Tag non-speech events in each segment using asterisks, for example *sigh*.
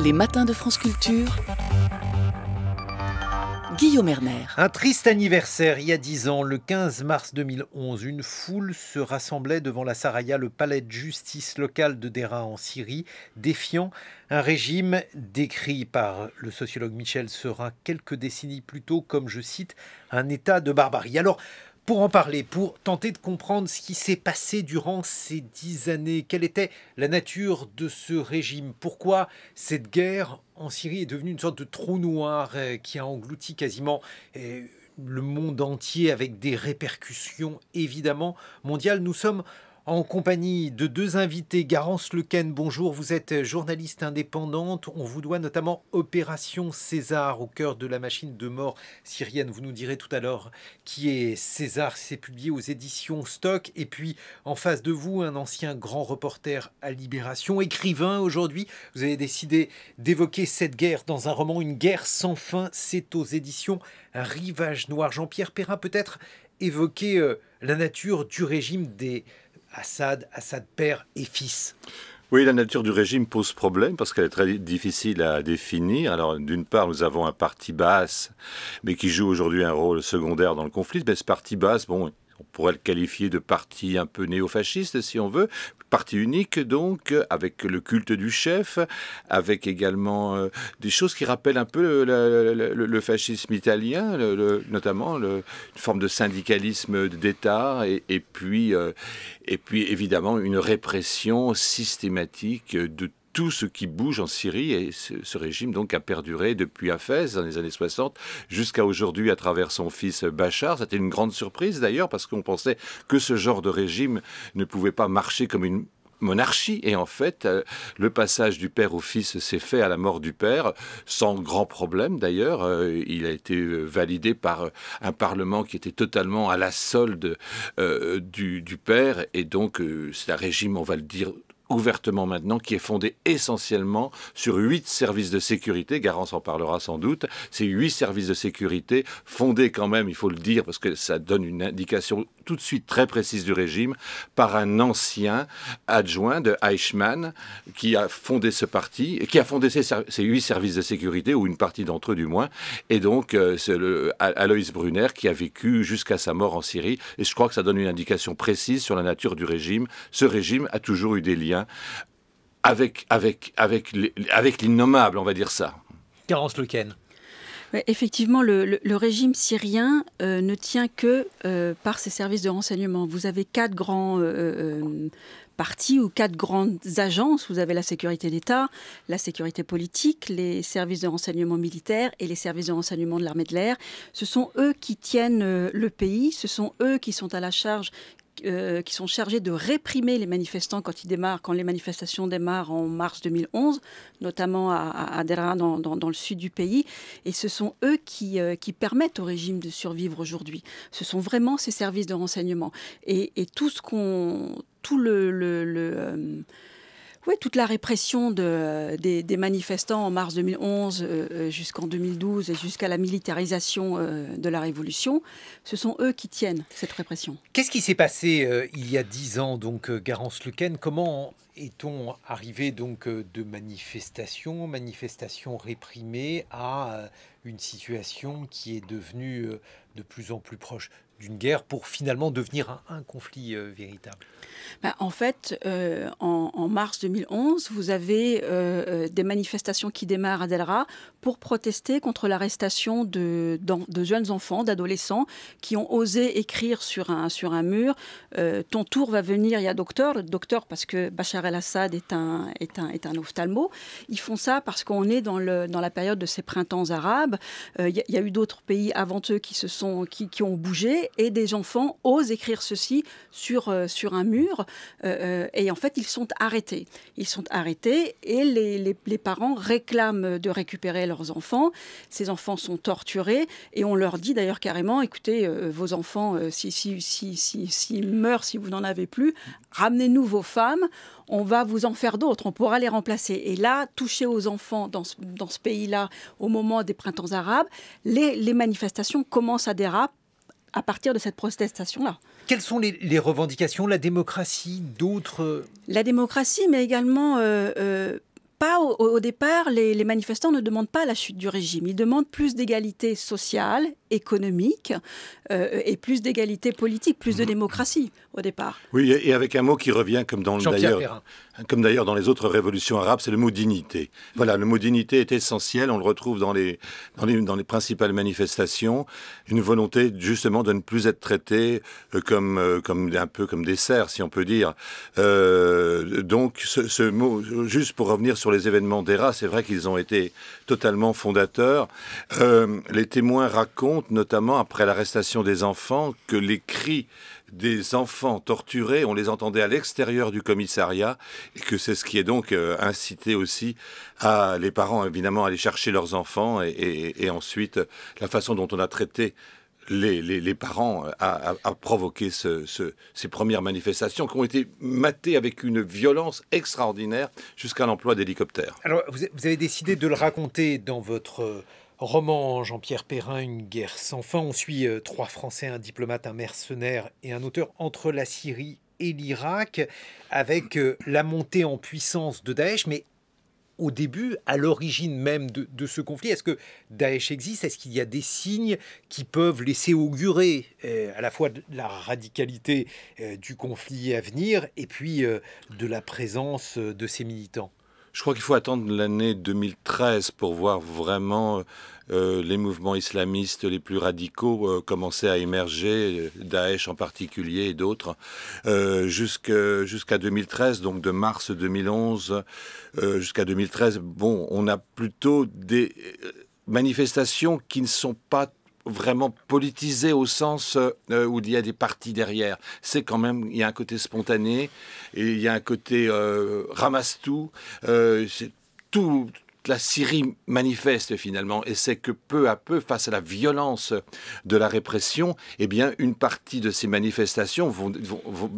Les matins de France Culture. Guillaume Erner. Un triste anniversaire. Il y a dix ans, le 15 mars 2011, une foule se rassemblait devant la Saraya, le palais de justice local de Dera en Syrie, défiant un régime décrit par le sociologue Michel sera quelques décennies plus tôt comme, je cite, un état de barbarie. Alors, pour en parler, pour tenter de comprendre ce qui s'est passé durant ces dix années, quelle était la nature de ce régime, pourquoi cette guerre en Syrie est devenue une sorte de trou noir euh, qui a englouti quasiment euh, le monde entier avec des répercussions évidemment mondiales. Nous sommes en compagnie de deux invités. Garance Lequen, bonjour, vous êtes journaliste indépendante. On vous doit notamment Opération César au cœur de la machine de mort syrienne. Vous nous direz tout à l'heure qui est César. C'est publié aux éditions Stock. Et puis en face de vous, un ancien grand reporter à Libération, écrivain aujourd'hui. Vous avez décidé d'évoquer cette guerre dans un roman, Une guerre sans fin. C'est aux éditions Rivage Noir. Jean-Pierre Perrin, peut-être évoquer euh, la nature du régime des Assad, Assad père et fils oui, la nature du régime pose problème parce qu'elle est très difficile à définir. Alors, d'une part, nous avons un parti basse, mais qui joue aujourd'hui un rôle secondaire dans le conflit. Mais ce parti basse, bon, on pourrait le qualifier de parti un peu néo-fasciste si on veut, partie unique donc, avec le culte du chef, avec également euh, des choses qui rappellent un peu le, fascisme italien, notamment une forme de syndicalisme d'État, et, puis, euh, et puis évidemment une répression systématique de tout ce qui bouge en Syrie. Et ce, régime donc a perduré depuis Hafez dans les années 60 jusqu'à aujourd'hui à travers son fils Bachar. C'était une grande surprise d'ailleurs parce qu'on pensait que ce genre de régime ne pouvait pas marcher comme une monarchie. Et en fait, euh, le passage du père au fils s'est fait à la mort du père, sans grand problème d'ailleurs. Euh, il a été euh, validé par un parlement qui était totalement à la solde du, du père. Et donc, c'est un régime, on va le dire ouvertement maintenant, qui est fondée essentiellement sur huit services de sécurité. Garance en parlera sans doute. Ces huit services de sécurité, fondés quand même, il faut le dire, parce que ça donne une indication tout de suite très précise du régime, par un ancien adjoint de Eichmann qui a fondé ce parti, qui a fondé ces, huit services de sécurité, ou une partie d'entre eux du moins. Et donc, euh, c'est Aloïs Brunner qui a vécu jusqu'à sa mort en Syrie. Et je crois que ça donne une indication précise sur la nature du régime. Ce régime a toujours eu des liens avec, avec, avec, avec l'innommable, on va dire ça. Carence Lequen. effectivement, le, régime syrien euh, ne tient que euh, par ses services de renseignement. Vous avez quatre grands euh, partis ou quatre grandes agences. Vous avez la sécurité d'État, la sécurité politique, les services de renseignement militaire et les services de renseignement de l'armée de l'air. Ce sont eux qui tiennent le pays, ce sont eux qui sont à la charge, euh, qui sont chargés de réprimer les manifestants quand ils démarrent, quand les manifestations démarrent en mars 2011, notamment à, à Derra dans, le sud du pays. Et ce sont eux qui, euh, qui permettent au régime de survivre aujourd'hui. Ce sont vraiment ces services de renseignement. Et, tout ce qu'on... Tout le euh, oui, toute la répression des, manifestants en mars 2011 euh, euh, jusqu'en 2012 et jusqu'à la militarisation euh, de la Révolution, ce sont eux qui tiennent cette répression. Qu'est-ce qui s'est passé il y a dix ans, donc, Garance Lequen Comment est-on arrivé donc de manifestations, manifestations réprimées, à une situation qui est devenue de plus en plus proche d'une guerre pour finalement devenir un, conflit euh, véritable bah, En fait, euh, en, mars 2011, vous avez euh, des manifestations qui démarrent à Delra pour protester contre l'arrestation de, de, jeunes enfants, d'adolescents, qui ont osé écrire sur un, sur un mur Ton tour va venir, il y a docteur ». Docteur parce que Bachar el-Assad est un, est, un, est un ophtalmo. Ils font ça parce qu'on est dans, le, dans la période de ces printemps arabes. Il y, a eu d'autres pays avant eux qui, se sont, qui, qui ont bougé et des enfants osent écrire ceci sur, euh, sur un mur. Euh, euh, et en fait, ils sont arrêtés. Ils sont arrêtés et les, parents réclament de récupérer leurs enfants. Ces enfants sont torturés et on leur dit d'ailleurs carrément, écoutez, vos enfants, s'ils si, si, si, si meurent, si vous n'en avez plus, ramenez-nous vos femmes on va vous en faire d'autres, on pourra les remplacer. Et là, toucher aux enfants dans ce, pays-là, au moment des printemps arabes, les, les, manifestations commencent à déraper à partir de cette protestation-là. Quelles sont les, revendications La démocratie, d'autres euh, La démocratie, mais également... Euh, euh, pas au, départ, les, manifestants ne demandent pas la chute du régime. Ils demandent plus d'égalité sociale, économique et plus d'égalité politique, plus de mmh. démocratie au départ. Oui, et avec un mot qui revient comme dans le d'ailleurs comme d'ailleurs dans les autres révolutions arabes, c'est le mot dignité. Voilà, le mot dignité est essentiel, on le retrouve dans les, dans les, principales manifestations, une volonté justement de ne plus être traité euh, comme, euh, comme un peu comme des si on peut dire. Euh, donc ce, mot, juste pour revenir sur les événements d'Era, c'est vrai qu'ils ont été totalement fondateurs. les témoins racontent, notamment après l'arrestation des enfants, que les cris des enfants torturés, on les entendait à l'extérieur du commissariat, et que c'est ce qui est donc euh, incité aussi à les parents, évidemment, à aller chercher leurs enfants, et, ensuite la façon dont on a traité les, parents euh, a provoqué ces premières manifestations qui ont été matées avec une violence extraordinaire jusqu'à l'emploi d'hélicoptères. Alors, vous avez décidé de le raconter dans votre euh, Roman Jean-Pierre Perrin, Une guerre sans fin. On suit euh, trois Français, un diplomate, un mercenaire et un auteur entre la Syrie et l'Irak, avec euh, la montée en puissance de Daesh. Mais au début, à l'origine même de, ce conflit, est-ce que Daesh existe Est-ce qu'il y a des signes qui peuvent laisser augurer euh, à la fois la radicalité du conflit à venir et puis de la présence de ses militants je crois qu'il faut attendre l'année 2013 pour voir vraiment euh, euh, les mouvements islamistes les plus radicaux euh, commencer à émerger, Daesh en particulier et d'autres, jusqu'à 2013, donc de mars 2011 jusqu'à 2013. Bon, on a plutôt des manifestations qui ne sont pas vraiment politisé au sens euh, euh, où il y a des partis derrière. C'est quand même, il y a un côté spontané, et il y a un côté euh, ramasse tout. C'est tout la Syrie manifeste finalement, et c'est que peu à peu, face à la violence de la répression, eh bien, une partie de ces manifestations vont,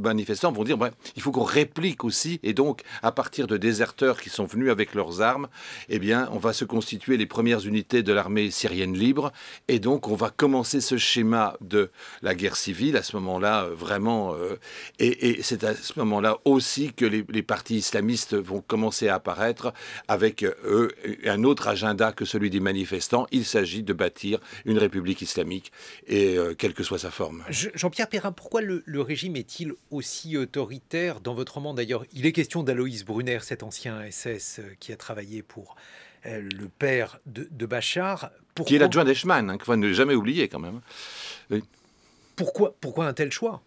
manifestants vont dire ben, il faut qu'on réplique aussi, et donc à partir de déserteurs qui sont venus avec leurs armes, eh bien, on va se constituer les premières unités de l'armée syrienne libre, et donc on va commencer ce schéma de la guerre civile à ce moment-là euh, vraiment, euh, et, c'est à ce moment-là aussi que les, les partis islamistes vont commencer à apparaître avec euh, eux euh, un autre agenda que celui des manifestants. Il s'agit de bâtir une république islamique, et euh, quelle que soit sa forme. Jean-Pierre Perrin, pourquoi le, régime est-il aussi autoritaire Dans votre roman, d'ailleurs, il est question d'Aloïs Brunner, cet ancien SS euh, qui a travaillé pour le père de, Bachar. Qui est l'adjoint d'Eschmann, hein, ne jamais oublier quand même. Pourquoi, pourquoi un tel choix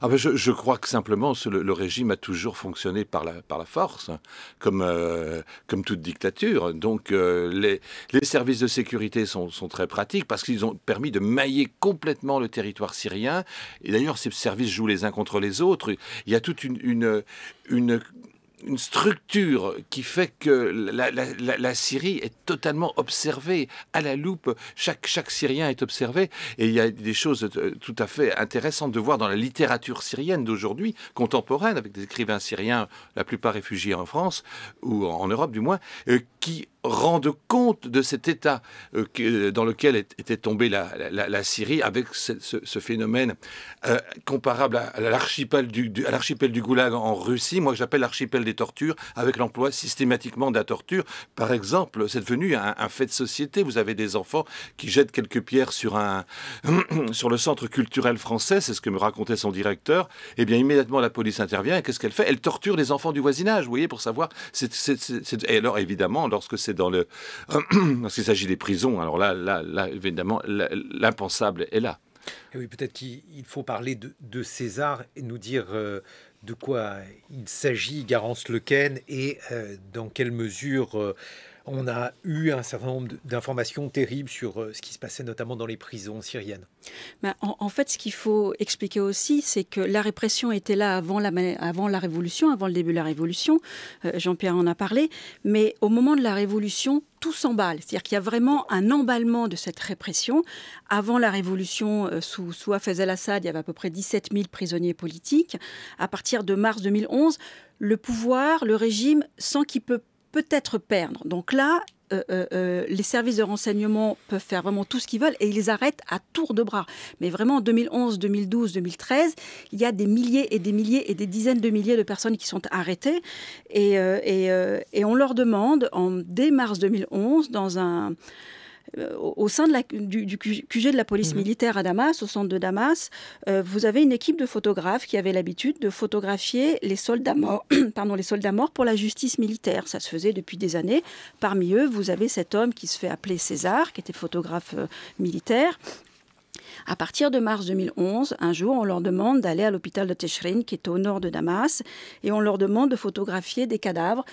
ah ben, je, crois que simplement le, régime a toujours fonctionné par la, force, euh, comme, toute dictature. Donc euh, les, services de sécurité sont, très pratiques parce qu'ils ont permis de mailler complètement le territoire syrien. Et d'ailleurs, ces services jouent les uns contre les autres. Il y a toute une une structure qui fait que la, Syrie est totalement observée à la loupe. chaque Syrien est observé. Et il y a des choses euh, tout à fait intéressantes de voir dans la littérature syrienne d'aujourd'hui, contemporaine, avec des écrivains syriens, la plupart réfugiés en France, ou en Europe du moins, euh, qui rendent compte de cet état euh, euh, dans lequel était tombée la, Syrie, avec ce, phénomène euh, comparable à, l'archipel du, l'archipel du, Goulag en Russie, moi j'appelle l'archipel des tortures, avec l'emploi systématiquement de la torture. Par exemple, c'est devenu un, fait de société. Vous avez des enfants qui jettent quelques pierres sur, un, *clears throat* sur le centre culturel français, c'est ce que me racontait son directeur. Et eh bien immédiatement la police intervient, et qu'est-ce qu'elle fait Elle torture les enfants du voisinage, vous voyez, pour savoir... Et alors évidemment, lorsque c'est c'est dans le. Lorsqu'il *clears throat* s'agit des prisons, alors là, là, évidemment, l'impensable est là. oui, peut-être qu'il faut parler de, César et nous dire euh, de quoi il s'agit, Garance Lequen, et euh, dans quelle mesure euh, on a eu un certain nombre d'informations terribles sur euh, ce qui se passait notamment dans les prisons syriennes. Bah, en, fait, ce qu'il faut expliquer aussi, c'est que la répression était là avant la, avant la révolution, avant le début de la révolution. Euh, Jean-Pierre en a parlé. Mais au moment de la révolution, tout s'emballe. C'est-à-dire qu'il y a vraiment un emballement de cette répression. Avant la révolution, euh, sous, sous Hafez al-Assad, il y avait à peu près 17 000 prisonniers politiques. À partir de mars 2011, le pouvoir, le régime, sent qu'il peut peut-être perdre. Donc là, euh, euh, euh, les services de renseignement peuvent faire vraiment tout ce qu'ils veulent et ils les arrêtent à tour de bras. Mais vraiment, en 2011, 2012, 2013, il y a des milliers et des milliers et des dizaines de milliers de personnes qui sont arrêtées. Et, et on leur demande, en, dès mars 2011, dans un euh, au sein du, QG de la police mhm. militaire à Damas, au centre de Damas, euh, vous avez une équipe de photographes qui avait l'habitude de photographier les soldats morts, *clears throat* pardon, les soldats morts pour la justice militaire. Ça se faisait depuis des années. Parmi eux, vous avez cet homme qui se fait appeler César, qui était photographe euh, militaire, à partir de mars 2011, un jour, on leur demande d'aller à l'hôpital de Tishrin, qui est au nord de Damas, et on leur demande de photographier des cadavres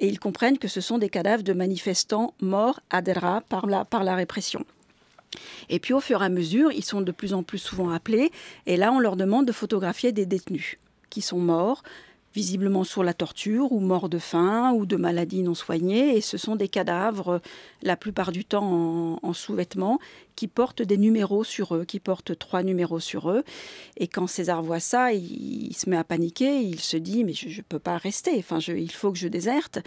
et ils comprennent que ce sont des cadavres de manifestants morts à Derra par la, par la répression. Et puis au fur et à mesure, ils sont de plus en plus souvent appelés, et là on leur demande de photographier des détenus qui sont morts, visiblement sur la torture, ou morts de faim, ou de maladies non soignées, et ce sont des cadavres, euh, la plupart du temps en sous-vêtements, qui portent des numéros sur eux, qui portent trois numéros sur eux. Et quand César voit ça, il, se met à paniquer, il se dit mais je ne peux pas rester, enfin, il faut que je déserte.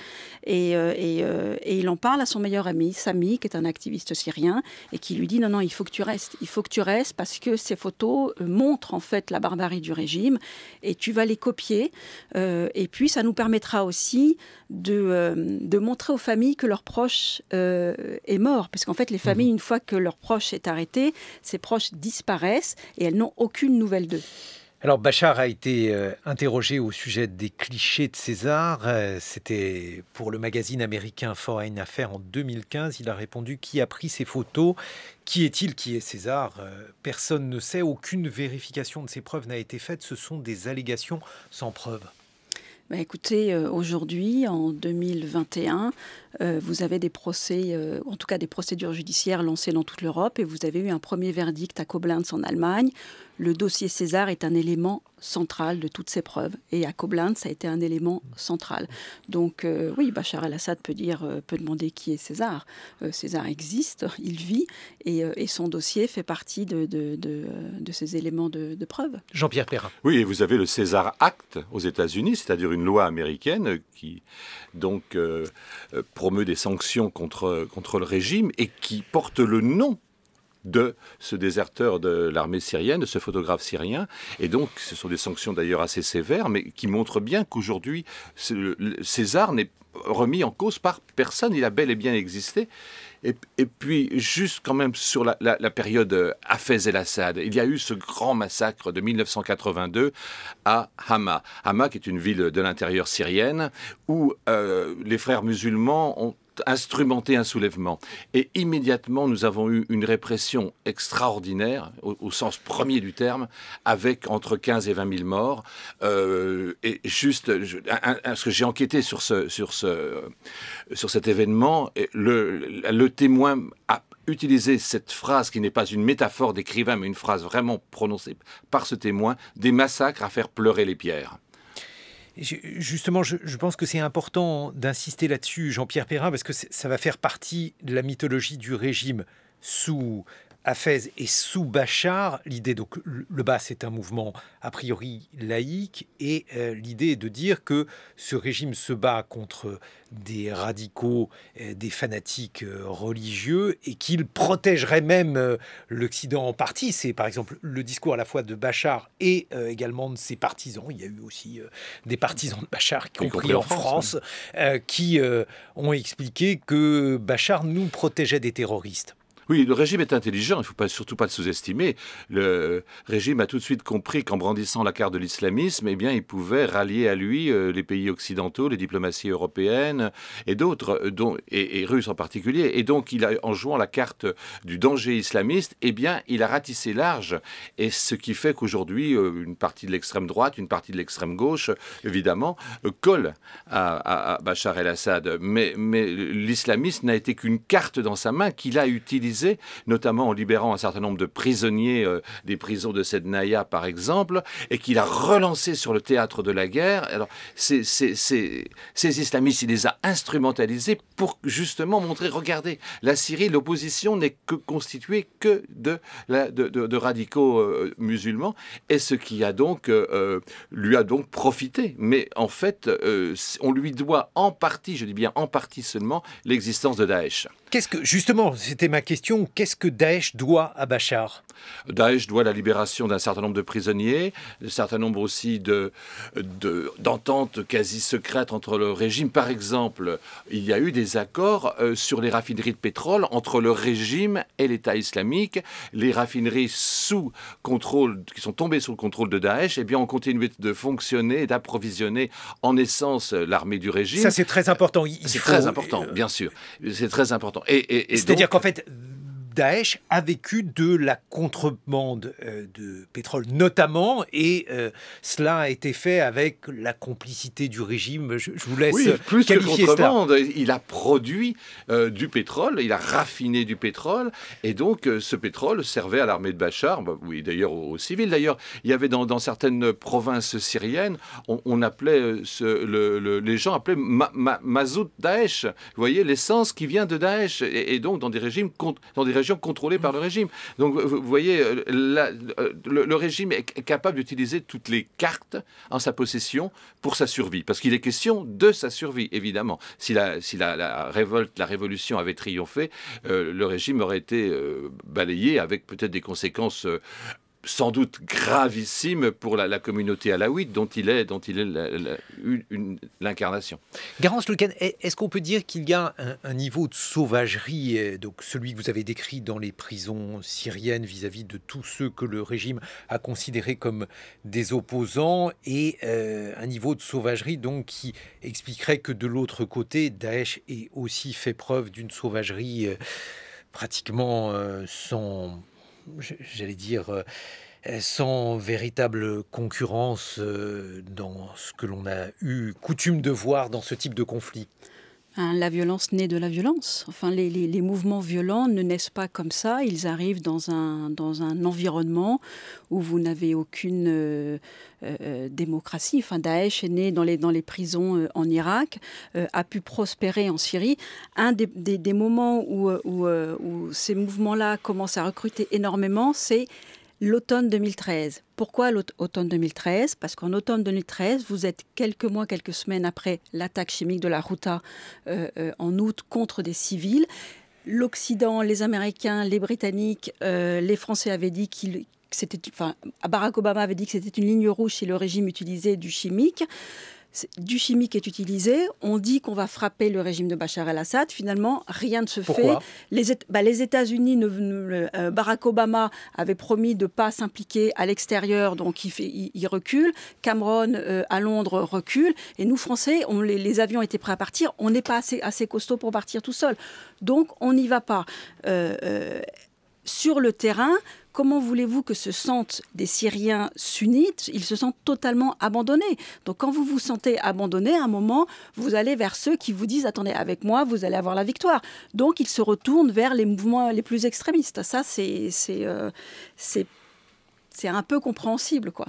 Euh, euh, et, il en parle à son meilleur ami, Samy, qui est un activiste syrien, et qui lui dit non, non, il faut que tu restes, il faut que tu restes parce que ces photos euh, montrent en fait la barbarie du régime et tu vas les copier. et puis ça nous permettra aussi de, de montrer aux familles que leur proche est mort, parce qu'en fait les mmh. familles, une fois que leur proche est arrêté, ses proches disparaissent et elles n'ont aucune nouvelle d'eux. Alors Bachar a été euh, interrogé au sujet des clichés de César. Euh, c'était pour le magazine américain Foreign Affairs en 2015. Il a répondu Qui a pris ces photos Qui est-il Qui est César euh, Personne ne sait. Aucune vérification de ces preuves n'a été faite. Ce sont des allégations sans preuve. Bah ben, écoutez, aujourd'hui, en 2021, euh, vous avez des procès, euh, en tout cas des procédures judiciaires lancées dans toute l'Europe, et vous avez eu un premier verdict à Koblenz en Allemagne. Le dossier César est un élément central de toutes ces preuves, et à Koblenz, ça a été un élément central. Donc euh, oui, Bachar el-Assad peut dire, peut demander qui est César. César existe, *laughs* il vit, et, son dossier fait partie de, ces éléments de, de preuve. Jean-Pierre Perrin. Oui, et vous avez le César Act aux États-Unis, c'est-à-dire une loi américaine qui donc promeut des sanctions contre, contre le régime et qui porte le nom de ce déserteur de l'armée syrienne, de ce photographe syrien. Et donc, ce sont des sanctions d'ailleurs assez sévères, mais qui montrent bien qu'aujourd'hui, César n'est remis en cause par personne. Il a bel et bien existé. Et, puis, juste quand même sur la, période euh, Hafez el-Assad, il y a eu ce grand massacre de 1982 à Hama. Hama, qui est une ville de l'intérieur syrienne, où euh, les frères musulmans ont instrumenter un soulèvement. Et immédiatement, nous avons eu une répression extraordinaire, au, sens premier du terme, avec entre 15 et 20 000 morts. Euh, et juste, ce que j'ai enquêté sur, ce, sur, ce, sur cet événement, le, le témoin a utilisé cette phrase qui n'est pas une métaphore d'écrivain, mais une phrase vraiment prononcée par ce témoin, des massacres à faire pleurer les pierres. Justement, je, pense que c'est important d'insister là-dessus, Jean-Pierre Perrin, parce que ça va faire partie de la mythologie du régime sous Hafez et sous Bachar, l'idée, donc le Bas c'est un mouvement a priori laïque, et euh, l'idée est de dire que ce régime se bat contre des radicaux, euh, des fanatiques euh, religieux, et qu'il protégerait même l'Occident en partie. C'est par exemple le discours à la fois de Bachar et également de ses partisans. Il y a eu aussi des partisans de Bachar, y compris, en France, qui ont expliqué que Bachar nous protégeait des terroristes. Oui, le régime est intelligent, il ne faut pas, surtout pas le sous-estimer. Le régime a tout de suite compris qu'en brandissant la carte de l'islamisme, eh bien, il pouvait rallier à lui euh, les pays occidentaux, les diplomaties européennes et d'autres, euh, et, russes en particulier. Et donc, il a, en jouant la carte du danger islamiste, eh bien, il a ratissé large. Et ce qui fait qu'aujourd'hui, euh, une partie de l'extrême droite, une partie de l'extrême gauche, évidemment, colle à, Bachar el-Assad. Mais, mais l'islamisme n'a été qu'une carte dans sa main qu'il a utilisée notamment en libérant un certain nombre de prisonniers euh, des prisons de Sednaya, par exemple, et qu'il a relancé sur le théâtre de la guerre. Alors, ces, islamistes, il les a instrumentalisés pour justement montrer, regardez, la Syrie, l'opposition n'est que constituée que de, la, de, de, radicaux euh, musulmans, et ce qui a donc, euh, lui a donc profité. Mais en fait, on lui doit en partie, je dis bien en partie seulement, l'existence de Daesh. Qu'est-ce que, justement, c'était ma question qu'est-ce que Daesh doit à Bachar Daesh doit la libération d'un certain nombre de prisonniers, un certain nombre aussi d'ententes de, d'ententes quasi secrètes entre le régime. Par exemple, il y a eu des accords euh, sur les raffineries de pétrole entre le régime et l'État islamique. Les raffineries sous contrôle, qui sont tombées sous le contrôle de Daesh, eh bien, ont continué de fonctionner et d'approvisionner en essence euh, l'armée du régime. Ça, c'est très important. C'est très important, bien sûr. C'est très important. Et, C'est-à-dire qu'en fait, Daesh a vécu de la contrebande euh, de pétrole notamment, et euh, cela a été fait avec la complicité du régime. Je, vous laisse plus que contrebande. Il a produit euh, du pétrole, il a raffiné du pétrole, et donc ce pétrole servait à l'armée de Bachar, bah, oui d'ailleurs aux, civils d'ailleurs. Il y avait dans, certaines provinces syriennes, on, appelait ce, les gens appelaient mazout Daesh. Vous voyez l'essence qui vient de Daesh, et, donc dans des régimes dans des régimes régions par le régime. Donc vous voyez, euh, euh, le, régime est capable d'utiliser toutes les cartes en sa possession pour sa survie, parce qu'il est question de sa survie, évidemment. Si la, si la, révolte, la révolution avait triomphé, euh, le régime aurait été balayé avec peut-être des conséquences sans doute gravissime pour la, communauté alaouite dont il est, dont il est l'incarnation. Garance Lucan, est-ce qu'on peut dire qu'il y a un, niveau de sauvagerie, euh, donc celui que vous avez décrit dans les prisons syriennes vis-à-vis de tous ceux que le régime a considérés comme des opposants, et euh, un niveau de sauvagerie donc qui expliquerait que de l'autre côté, Daesh ait aussi fait preuve d'une sauvagerie euh, pratiquement sans j'allais dire, euh, sans véritable concurrence euh, dans ce que l'on a eu coutume de voir dans ce type de conflit Hein, la violence naît de la violence. Enfin, les, mouvements violents ne naissent pas comme ça. Ils arrivent dans un, dans un environnement où vous n'avez aucune euh, euh, démocratie. Enfin, Daesh est né dans les, dans les prisons euh, en Irak, a pu prospérer en Syrie. Un des, moments où, où ces mouvements-là commencent à recruter énormément, c'est l'automne 2013. Pourquoi l'automne 2013 Parce qu'en automne 2013, vous êtes quelques mois, quelques semaines après l'attaque chimique de la Ruta euh, euh, en août contre des civils. L'Occident, les Américains, les Britanniques, euh, les Français avaient dit qu'il, c'était, enfin, Barack Obama avait dit que c'était une ligne rouge si le régime utilisait du chimique du chimique est utilisé. On dit qu'on va frapper le régime de Bachar el-Assad. Finalement, rien ne se fait. Les, bah, les États-Unis, euh, Barack Obama avait promis de ne pas s'impliquer à l'extérieur, donc il, fait, il, recule. Cameron euh, à Londres recule. Et nous, Français, les, avions étaient prêts à partir. On n'est pas assez, costauds pour partir tout seul. Donc, on n'y va pas. Euh, sur le terrain, comment voulez-vous que se sentent des Syriens sunnites Ils se sentent totalement abandonnés. Donc quand vous vous sentez abandonné, à un moment, vous allez vers ceux qui vous disent, attendez, avec moi, vous allez avoir la victoire. Donc ils se retournent vers les mouvements les plus extrémistes. Ça, c'est euh, un peu compréhensible, quoi.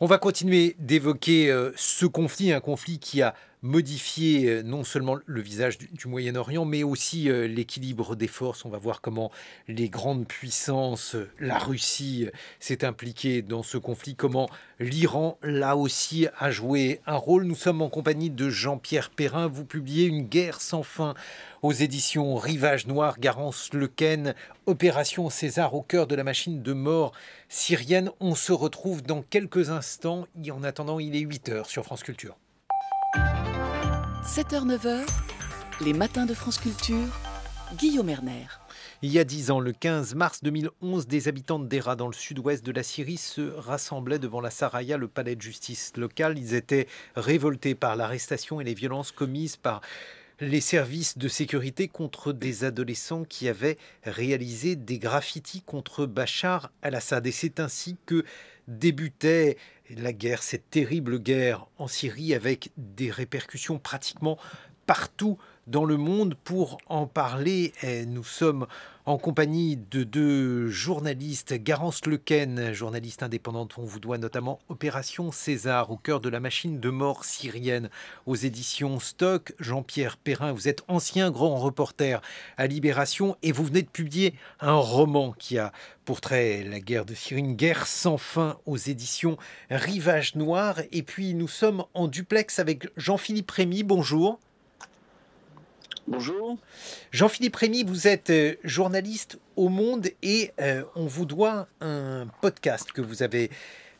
On va continuer d'évoquer euh, ce conflit, un conflit qui a modifier euh, non seulement le visage du, Moyen-Orient, mais aussi euh, l'équilibre des forces. On va voir comment les grandes puissances, euh, la Russie s'est impliquée dans ce conflit, comment l'Iran, là aussi, a joué un rôle. Nous sommes en compagnie de Jean-Pierre Perrin. Vous publiez Une guerre sans fin aux éditions Rivage Noir, Garance Lequen, Opération César au cœur de la machine de mort syrienne. On se retrouve dans quelques instants. Et en attendant, il est 8 heures sur France Culture. 7h-9h, les matins de France Culture, Guillaume Erner. Il y a dix ans, le 15 mars 2011, des habitants de Dera, dans le sud-ouest de la Syrie, se rassemblaient devant la Saraya, le palais de justice local. Ils étaient révoltés par l'arrestation et les violences commises par les services de sécurité contre des adolescents qui avaient réalisé des graffitis contre Bachar al-Assad. Et c'est ainsi que débutait la guerre, cette terrible guerre en Syrie avec des répercussions pratiquement partout dans le monde pour en parler. Eh, nous sommes en compagnie de deux journalistes, Garance Lequen, journaliste indépendante, on vous doit notamment Opération César au cœur de la machine de mort syrienne aux éditions Stock, Jean-Pierre Perrin, vous êtes ancien grand reporter à Libération et vous venez de publier un roman qui a pour trait la guerre de Syrie, une guerre sans fin aux éditions Rivage Noir. Et puis nous sommes en duplex avec Jean-Philippe Rémy, bonjour. Bonjour. Jean-Philippe Rémy, vous êtes euh, journaliste au Monde et euh, on vous doit un podcast que vous avez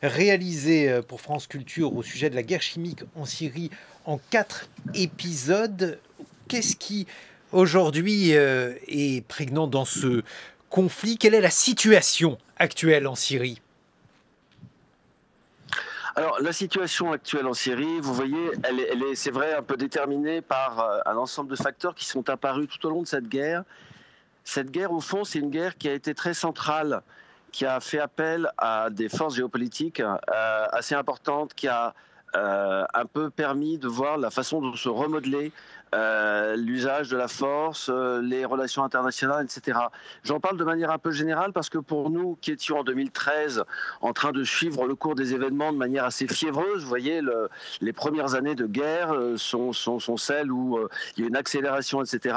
réalisé euh, pour France Culture au sujet de la guerre chimique en Syrie en quatre épisodes. Qu'est-ce qui aujourd'hui est prégnant dans ce conflit Quelle est la situation actuelle en Syrie alors la situation actuelle en Syrie, vous voyez, elle est, est c'est vrai, un peu déterminée par euh, un ensemble de facteurs qui sont apparus tout au long de cette guerre. Cette guerre, au fond, c'est une guerre qui a été très centrale, qui a fait appel à des forces géopolitiques euh, assez importantes, qui a euh, un peu permis de voir la façon dont se remodeler euh, l'usage de la force, euh, les relations internationales, etc. J'en parle de manière un peu générale parce que pour nous qui étions en 2013 en train de suivre le cours des événements de manière assez fiévreuse, vous voyez, les premières années de guerre euh, sont, sont celles où il y a une accélération, etc.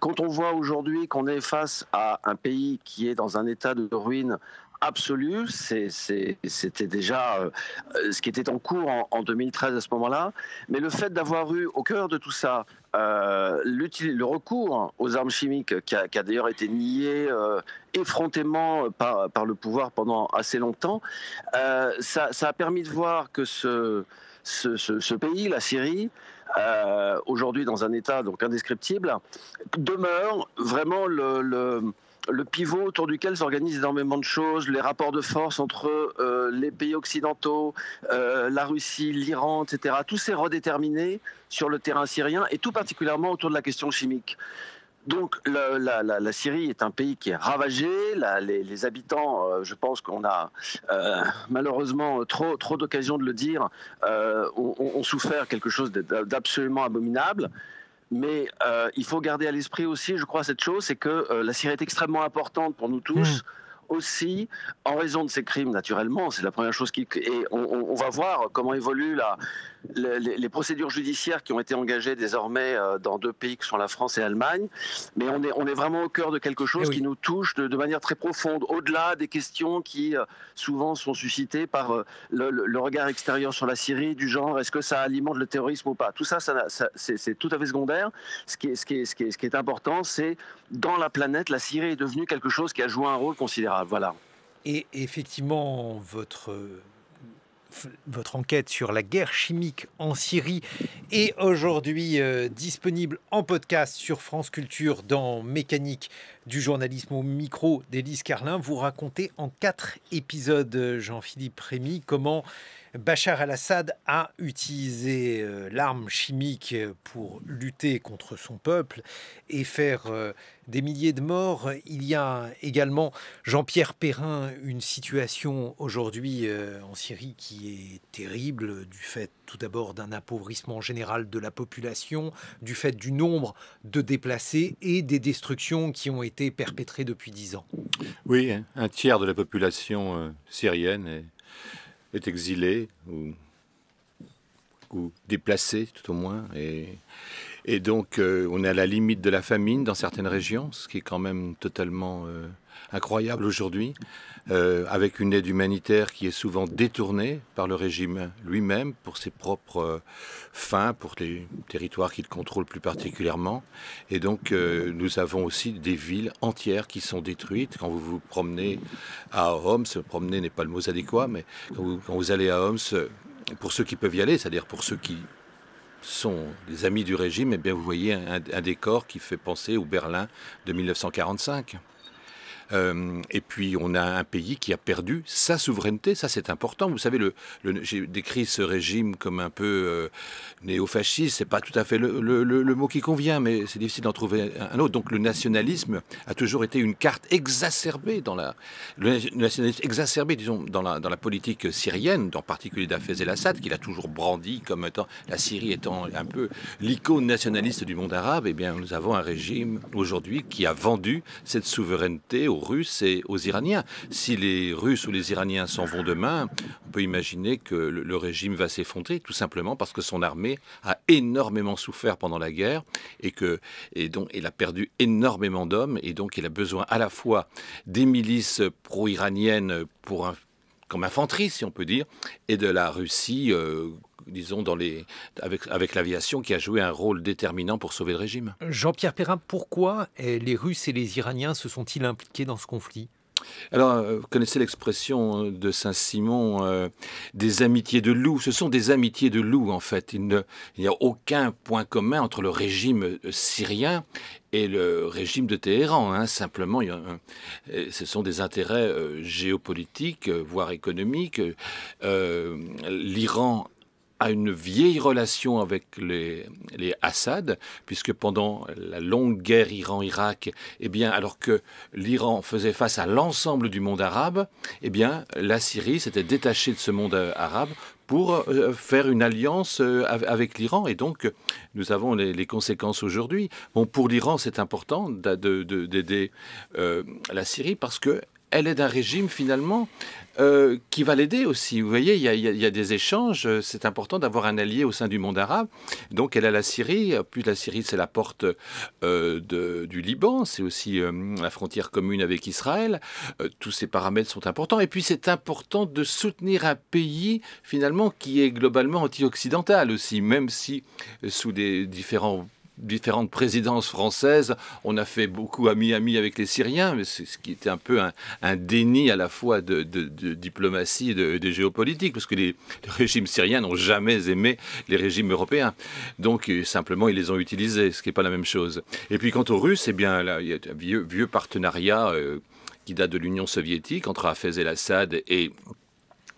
Quand on voit aujourd'hui qu'on est face à un pays qui est dans un état de ruine absolue. C'était déjà euh, ce qui était en cours en, 2013 à ce moment-là. Mais le fait d'avoir eu au cœur de tout ça euh, le recours aux armes chimiques, qui a, d'ailleurs été nié euh, effrontément par, le pouvoir pendant assez longtemps, ça, a permis de voir que ce, pays, la Syrie, aujourd'hui dans un état donc indescriptible, demeure vraiment le le pivot autour duquel s'organisent énormément de choses, les rapports de force entre euh, les pays occidentaux, euh, la Russie, l'Iran, etc. Tout s'est redéterminé sur le terrain syrien et tout particulièrement autour de la question chimique. Donc la, Syrie est un pays qui est ravagé. Les, habitants, euh, je pense qu'on a malheureusement trop, trop d'occasions de le dire, ont, souffert quelque chose d'absolument abominable. Mais euh, il faut garder à l'esprit aussi, je crois, cette chose, c'est que euh, la Syrie est extrêmement importante pour nous tous. Hmm. Aussi, en raison de ses crimes, naturellement, c'est la première chose qui. Et on va voir comment évolue la, les, procédures judiciaires qui ont été engagées désormais euh, dans deux pays que sont la France et l'Allemagne. Mais on est, on est vraiment au cœur de quelque chose eh qui nous touche de, manière très profonde, au-delà des questions qui euh, souvent sont suscitées par euh, le, regard extérieur sur la Syrie, du genre est-ce que ça alimente le terrorisme ou pas. Tout ça, ça, c'est tout à fait secondaire. Ce qui est, ce qui ce qui ce qui est important, c'est dans la planète, la Syrie est devenue quelque chose qui a joué un rôle considérable. Voilà. Et effectivement, votre votre enquête sur la guerre chimique en Syrie est aujourd'hui euh, disponible en podcast sur France Culture dans Mécanique du journalisme au micro d'Élise Carlin. Vous racontez en quatre épisodes, euh, Jean-Philippe Rémy, comment Bachar al-Assad a utilisé euh, l'arme chimique pour lutter contre son peuple et faire euh, des milliers de morts. Il y a également, Jean-Pierre Perrin, une situation aujourd'hui en Syrie qui est terrible du fait tout d'abord d'un appauvrissement général de la population, du fait du nombre de déplacés et des destructions qui ont été été depuis dix ans. Oui, hein. un tiers de la population euh, syrienne est, exilée ou, ou déplacée tout au moins. Et, donc euh, on est à la limite de la famine dans certaines régions, ce qui est quand même totalement euh, incroyable aujourd'hui. Euh, avec une aide humanitaire qui est souvent détournée par le régime lui-même pour ses propres euh, fins, pour les territoires qu'il contrôle plus particulièrement. Et donc euh, nous avons aussi des villes entières qui sont détruites. Quand vous vous promenez à Homs, promener n'est pas le mot adéquat, mais quand vous, allez à Homs, pour ceux qui peuvent y aller, c'est-à-dire pour ceux qui sont des amis du régime, et eh bien vous voyez un décor qui fait penser au Berlin de 1945. Euh, et puis on a un pays qui a perdu sa souveraineté, ça c'est important. Vous savez, le, j'ai décrit ce régime comme un peu euh, néo-fasciste, c'est pas tout à fait le, mot qui convient, mais c'est difficile d'en trouver un autre. Donc le nationalisme a toujours été une carte exacerbée dans la, disons, dans la, dans la politique syrienne, en particulier d'Afez el-Assad, qu'il a toujours brandi comme étant la Syrie étant un peu l'icône nationaliste du monde arabe. Eh bien, nous avons un régime aujourd'hui qui a vendu cette souveraineté au Russes et aux Iraniens. Si les Russes ou les Iraniens s'en vont demain, on peut imaginer que le, régime va s'effondrer, tout simplement parce que son armée a énormément souffert pendant la guerre et que et donc il a perdu énormément d'hommes et donc il a besoin à la fois des milices pro-iraniennes pour comme infanterie, si on peut dire, et de la Russie euh, disons, dans les, avec, avec l'aviation qui a joué un rôle déterminant pour sauver le régime. Jean-Pierre Perrin, pourquoi eh, les Russes et les Iraniens se sont-ils impliqués dans ce conflit alors, euh, vous connaissez l'expression euh, de Saint-Simon, euh, des amitiés de loups. Ce sont des amitiés de loups, en fait. Il n'y a aucun point commun entre le régime syrien et le régime de Téhéran. Hein. Simplement, il ce sont des intérêts géopolitiques, voire économiques. Euh, L'Iran à une vieille relation avec les, les Assad, puisque pendant la longue guerre Iran-Irak, eh bien, alors que l'Iran faisait face à l'ensemble du monde arabe, eh bien, la Syrie s'était détachée de ce monde arabe pour euh, faire une alliance euh, avec l'Iran. Et donc, nous avons les, conséquences aujourd'hui. Bon, pour l'Iran, c'est important d'aider euh, la Syrie parce que elle est d'un régime finalement euh, qui va l'aider aussi. Vous voyez, il y, a, des échanges. C'est important d'avoir un allié au sein du monde arabe. Donc, elle a la Syrie. plus, la Syrie, c'est la porte euh, du Liban. C'est aussi euh, la frontière commune avec Israël. tous ces paramètres sont importants. Et puis, c'est important de soutenir un pays finalement qui est globalement anti-occidental aussi, même si sous des différents différentes présidences françaises, on a fait beaucoup ami-ami avec les Syriens, mais c'est ce qui était un peu un, déni à la fois de, diplomatie et de, géopolitique, parce que les, régimes syriens n'ont jamais aimé les régimes européens. Donc euh, simplement, ils les ont utilisés, ce qui n'est pas la même chose. Et puis quant aux Russes, eh bien, il y a un vieux, partenariat euh, qui date de l'Union soviétique entre Hafez el-Assad et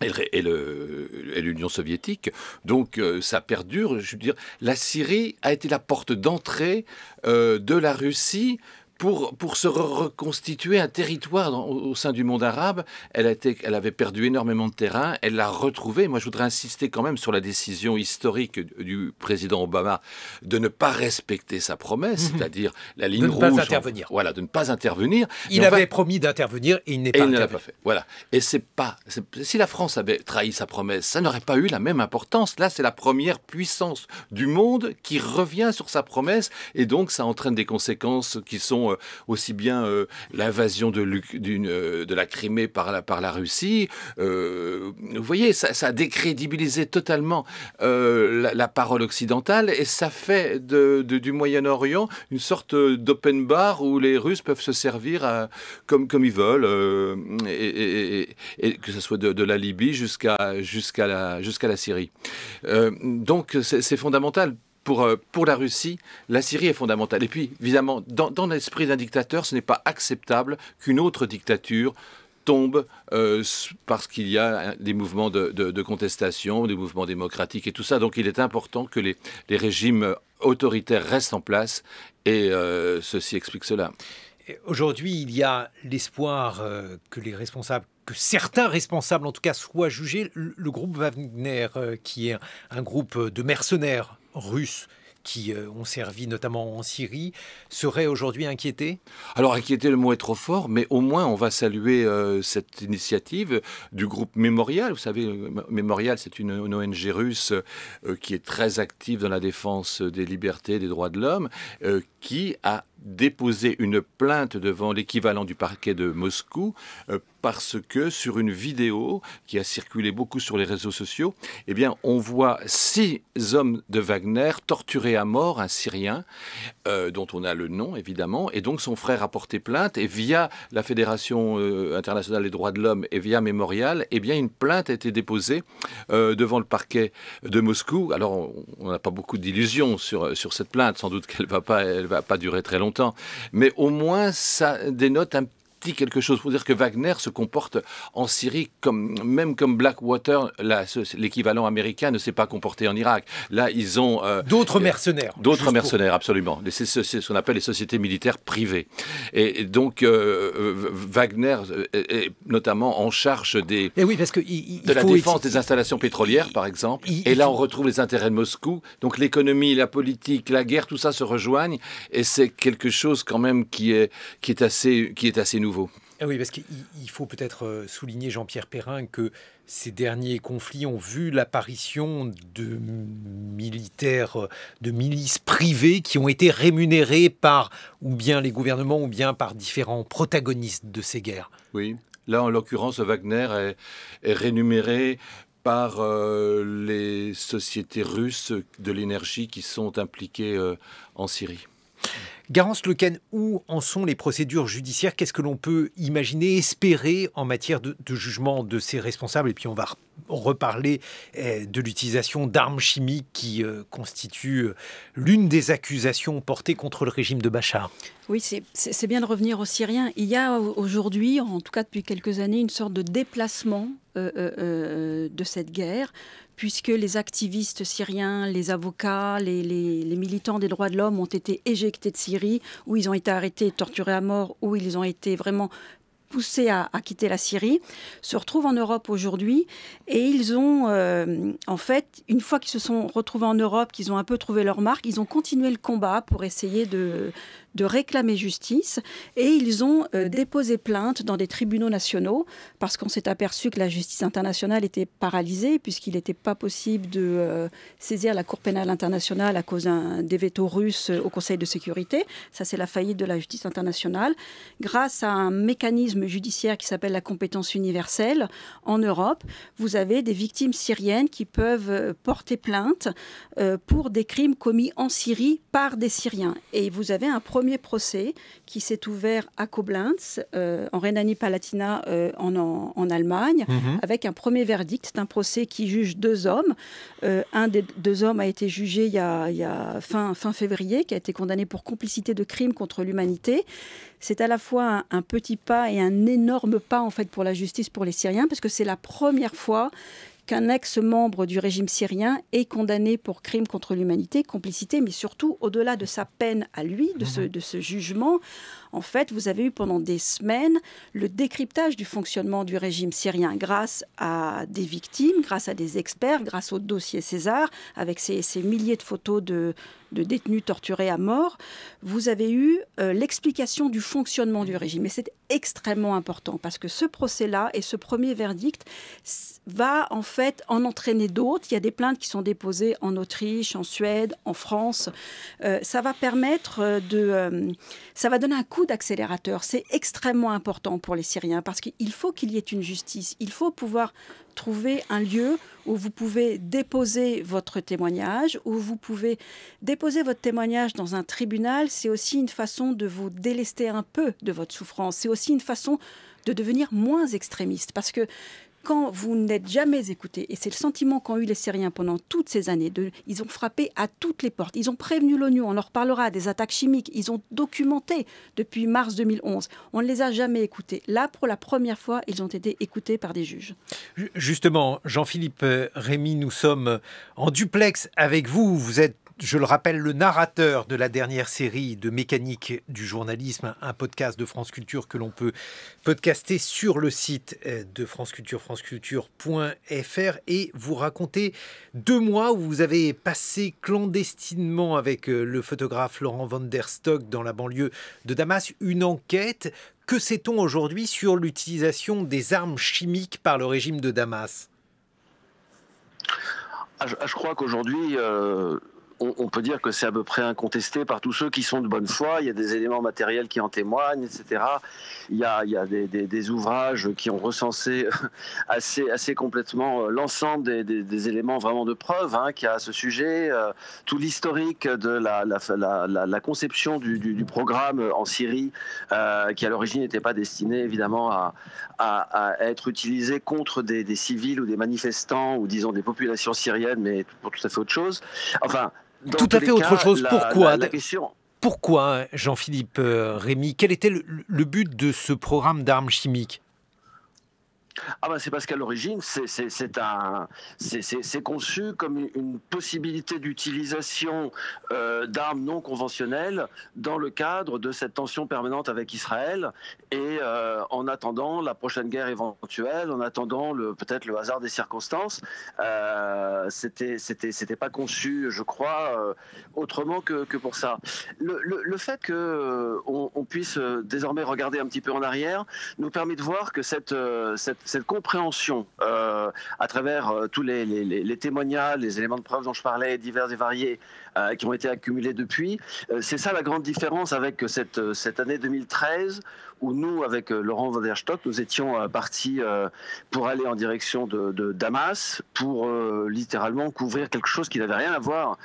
et, euh, l'Union soviétique. Donc euh, ça perdure. Je veux dire, la Syrie a été la porte d'entrée euh, de la Russie pour, pour se reconstituer un territoire au, sein du monde arabe. Elle, a été, elle avait perdu énormément de terrain, elle l'a retrouvé. Moi, je voudrais insister quand même sur la décision historique du président Obama de ne pas respecter sa promesse, mhm. c'est-à-dire la ligne rouge. De ne pas intervenir. voilà, de ne pas intervenir. Il avait promis d'intervenir il n'est pas, il pas fait. Voilà. Et c'est pas. Si la France avait trahi sa promesse, ça n'aurait pas eu la même importance. Là, c'est la première puissance du monde qui revient sur sa promesse et donc ça entraîne des conséquences qui sont euh, aussi bien euh, l'invasion euh, de, la Crimée par la, Russie. vous voyez, ça, a décrédibilisé totalement la, parole occidentale et ça fait du Moyen-Orient une sorte d'open bar où les Russes peuvent se servir comme, ils veulent, et, que ce soit de, la Libye jusqu'à la, Syrie. donc c'est fondamental euh, pour, la Russie, la Syrie est fondamentale. Et puis, évidemment, dans, l'esprit d'un dictateur, ce n'est pas acceptable qu'une autre dictature tombe euh, parce qu'il y a hein, des mouvements de, contestation, des mouvements démocratiques et tout ça. Donc il est important que les, régimes autoritaires restent en place et euh, ceci explique cela. Aujourd'hui, il y a l'espoir que les responsables que certains responsables, en tout cas, soient jugés. Le, groupe Wagner, qui est un groupe de mercenaires russes qui euh, ont servi notamment en Syrie, seraient aujourd'hui inquiétés Alors inquiéter, le mot est trop fort, mais au moins on va saluer euh, cette initiative du groupe Mémorial. Vous savez, Mémorial, c'est une, ONG russe euh, qui est très active dans la défense des libertés, des droits de l'homme, qui a déposer une plainte devant l'équivalent du parquet de Moscou euh, parce que sur une vidéo qui a circulé beaucoup sur les réseaux sociaux, eh bien, on voit six hommes de Wagner torturer à mort un Syrien euh, dont on a le nom évidemment, et donc son frère a porté plainte et via la Fédération euh, internationale des droits de l'homme et via Mémorial, eh bien, une plainte a été déposée devant le parquet de Moscou. Alors, on n'a pas beaucoup d'illusions sur sur cette plainte, sans doute qu'elle va pas elle va pas durer très longtemps mais au moins, ça dénote un dit quelque chose. pour dire que Wagner se comporte en Syrie comme même comme Blackwater, l'équivalent américain, ne s'est pas comporté en Irak. Là, ils ont euh, d'autres mercenaires. D'autres mercenaires, absolument. C'est ce qu'on appelle les sociétés militaires privées. Et, donc euh, euh, Wagner est, notamment en charge des eh oui, parce que il, de la défense des installations pétrolières, par exemple. et là, on retrouve les intérêts de Moscou. Donc l'économie, la politique, la guerre, tout ça se rejoignent. Et c'est quelque chose quand même qui est qui est assez qui est assez nouveau ah oui, parce qu'il faut peut-être euh, souligner, Jean-Pierre Perrin, que ces derniers conflits ont vu l'apparition de militaires, euh, de milices privées qui ont été rémunérées par ou bien les gouvernements ou bien par différents protagonistes de ces guerres. Oui. Là, en l'occurrence, Wagner est, rémunéré par euh, les sociétés russes de l'énergie qui sont impliquées en Syrie. Garance Lequen, où en sont les procédures judiciaires Qu'est-ce que l'on peut imaginer, espérer en matière de, jugement de ces responsables Et puis on va reparler eh, de l'utilisation d'armes chimiques qui euh, constitue euh, l'une des accusations portées contre le régime de Bachar. Oui, c'est bien de revenir aux Syriens. Il y a aujourd'hui, en tout cas depuis quelques années, une sorte de déplacement euh, de cette guerre puisque les activistes syriens, les avocats, les, militants des droits de l'homme ont été éjectés de Syrie, où ils ont été arrêtés, torturés à mort, où ils ont été vraiment poussés à, quitter la Syrie, se retrouvent en Europe aujourd'hui et ils ont, euh, en fait, une fois qu'ils se sont retrouvés en Europe, qu'ils ont un peu trouvé leur marque, ils ont continué le combat pour essayer de, de réclamer justice et ils ont euh, déposé plainte dans des tribunaux nationaux parce qu'on s'est aperçu que la justice internationale était paralysée puisqu'il n'était pas possible de euh, saisir la Cour pénale internationale à cause des veto russes euh, au Conseil de sécurité. Ça, c'est la faillite de la justice internationale. Grâce à un mécanisme judiciaire qui s'appelle la compétence universelle en Europe, vous avez des victimes syriennes qui peuvent porter plainte pour des crimes commis en Syrie par des Syriens. Et vous avez un premier procès qui s'est ouvert à Koblenz, euh, en Rhénanie-Palatinat, euh, en, Allemagne, mhm. avec un premier verdict. C'est un procès qui juge deux hommes. Euh, un des deux hommes a été jugé il y a, fin, fin février, qui a été condamné pour complicité de crimes contre l'humanité c'est à la fois un, un, petit pas et un énorme pas en fait pour la justice pour les Syriens parce que c'est la première fois qu'un ex-membre du régime syrien est condamné pour crime contre l'humanité, complicité, mais surtout au-delà de sa peine à lui, de ce, mhm. de ce jugement, en fait, vous avez eu pendant des semaines le décryptage du fonctionnement du régime syrien grâce à des victimes, grâce à des experts, grâce au dossier César, avec ces, milliers de photos de, détenus torturés à mort. Vous avez eu euh, l'explication du fonctionnement du régime. Et c'est extrêmement important parce que ce procès-là et ce premier verdict va en fait en entraîner d'autres. Il y a des plaintes qui sont déposées en Autriche, en Suède, en France. Euh, ça va permettre euh, de... ça va donner un coup d'accélérateur. C'est extrêmement important pour les Syriens parce qu'il faut qu'il y ait une justice. Il faut pouvoir trouver un lieu où vous pouvez déposer votre témoignage, où vous pouvez déposer votre témoignage dans un tribunal. C'est aussi une façon de vous délester un peu de votre souffrance. C'est aussi une façon de devenir moins extrémiste parce que quand vous n'êtes jamais écoutés, et c'est le sentiment qu'ont eu les Syriens pendant toutes ces années, ils ont frappé à toutes les portes, ils ont prévenu l'ONU, on leur parlera des attaques chimiques, ils ont documenté depuis mars 2011, on ne les a jamais écoutés. Là, pour la première fois, ils ont été écoutés par des juges. Justement, Jean-Philippe euh, Rémy, nous sommes en duplex avec vous, vous êtes je le rappelle, le narrateur de la dernière série de Mécanique du journalisme, un podcast de France Culture que l'on peut podcaster sur le site euh, de France Culture, franceculture.fr et vous racontez deux mois où vous avez passé clandestinement avec euh, le photographe Laurent van der Stock dans la banlieue de Damas une enquête. Que sait-on aujourd'hui sur l'utilisation des armes chimiques par le régime de Damas ah, je, crois qu'aujourd'hui, euh, on, peut dire que c'est à peu près incontesté par tous ceux qui sont de bonne foi. Il y a des éléments matériels qui en témoignent, etc. Il y a, il des, ouvrages qui ont recensé *laughs* assez, assez complètement euh, l'ensemble des, éléments vraiment de preuve hein, qu'il y a à ce sujet, euh, tout l'historique de la, conception du, programme en Syrie, euh, qui à l'origine n'était pas destiné évidemment à, être utilisé contre des, des civils ou des manifestants ou disons des populations syriennes, mais pour tout à fait autre chose. Enfin, tout à fait autre chose. pourquoi Pourquoi, hein, Jean-Philippe euh, Rémy Quel était le but de ce programme d'armes chimiques ah ben, c'est parce qu'à l'origine, c'est conçu comme une possibilité d'utilisation euh, d'armes non conventionnelles dans le cadre de cette tension permanente avec Israël et euh, en attendant la prochaine guerre éventuelle, en attendant peut-être le hasard des circonstances. Euh, c'était C'était C'était pas conçu, je crois, autrement que, que, pour ça. Le, le, fait qu'on on puisse désormais regarder un petit peu en arrière nous permet de voir que cette, cette cette compréhension euh, à travers euh, tous les, témoignages, les éléments de preuve dont je parlais, divers et variés, euh, qui ont été accumulés depuis, c'est ça la grande différence avec cette, cette année 2013 où nous, avec Laurent Van der nous étions partis pour aller en direction de Damas pour littéralement couvrir quelque chose qui n'avait rien à voir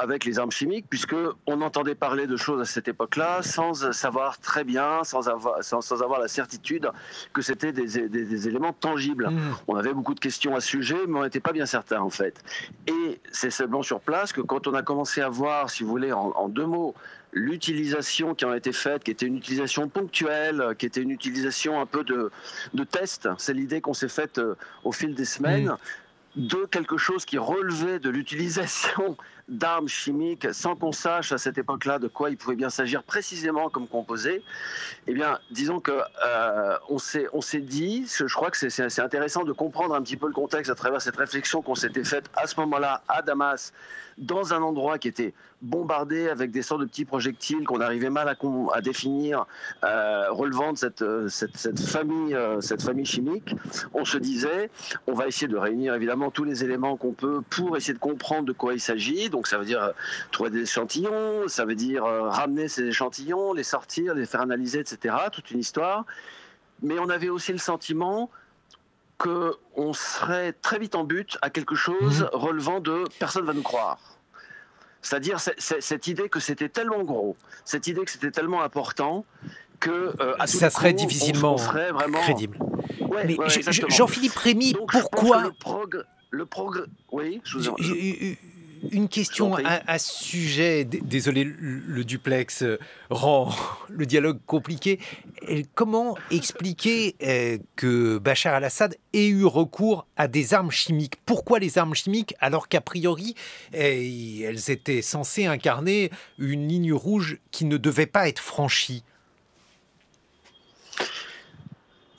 avec les armes chimiques, puisque on entendait parler de choses à cette époque-là sans savoir très bien, sans avoir, sans, avoir la certitude que c'était des, des, éléments tangibles. Mmh. On avait beaucoup de questions à ce sujet, mais on n'était pas bien certain en fait. Et c'est seulement sur place que quand on a commencé à voir, si vous voulez, en, deux mots, l'utilisation qui en a été faite, qui était une utilisation ponctuelle, qui était une utilisation un peu de, de test, c'est l'idée qu'on s'est faite euh, au fil des semaines. Mmh. de quelque chose qui relevait de l'utilisation d'armes chimiques, sans qu'on sache à cette époque-là de quoi il pouvait bien s'agir précisément comme composé, eh bien, disons que euh, on s'est on s'est dit, je crois que c'est intéressant de comprendre un petit peu le contexte à travers cette réflexion qu'on s'était faite à ce moment-là à Damas, dans un endroit qui était bombardé avec des sortes de petits projectiles qu'on arrivait mal à, à définir, euh, relevant de cette, euh, famille cette famille chimique. On se disait, on va essayer de réunir évidemment tous les éléments qu'on peut pour essayer de comprendre de quoi il s'agit donc ça veut dire euh, trouver des échantillons, ça veut dire euh, ramener ces échantillons, les sortir, les faire analyser, etc. Toute une histoire. Mais on avait aussi le sentiment qu'on serait très vite en but à quelque chose mmh. relevant de personne va nous croire. C'est-à-dire cette idée que c'était tellement gros, cette idée que c'était tellement important que euh, ça serait difficilement serait vraiment... crédible. Mais Jean-Philippe Rémy, pourquoi le, progrès... le oui, je vous une question à, ce sujet. Désolé, le duplex euh, rend *laughs* le dialogue compliqué. Comment expliquer euh, que Bachar al-Assad ait eu recours à des armes chimiques Pourquoi les armes chimiques alors qu'a priori, eh, elles étaient censées incarner une ligne rouge qui ne devait pas être franchie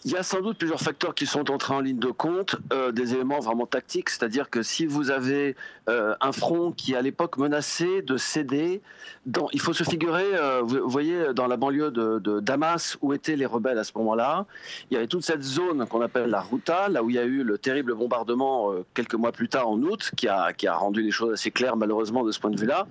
Il y a sans doute plusieurs facteurs qui sont entrés en ligne de compte, euh, des éléments vraiment tactiques, c'est-à-dire que si vous avez euh, un front qui à l'époque menaçait de céder, il faut se figurer, euh, vous voyez, dans la banlieue de, Damas où étaient les rebelles à ce moment-là, il y avait toute cette zone qu'on appelle la Routa, là où il y a eu le terrible bombardement quelques mois plus tard en août, qui a, qui a rendu les choses assez claires malheureusement de ce point de vue-là.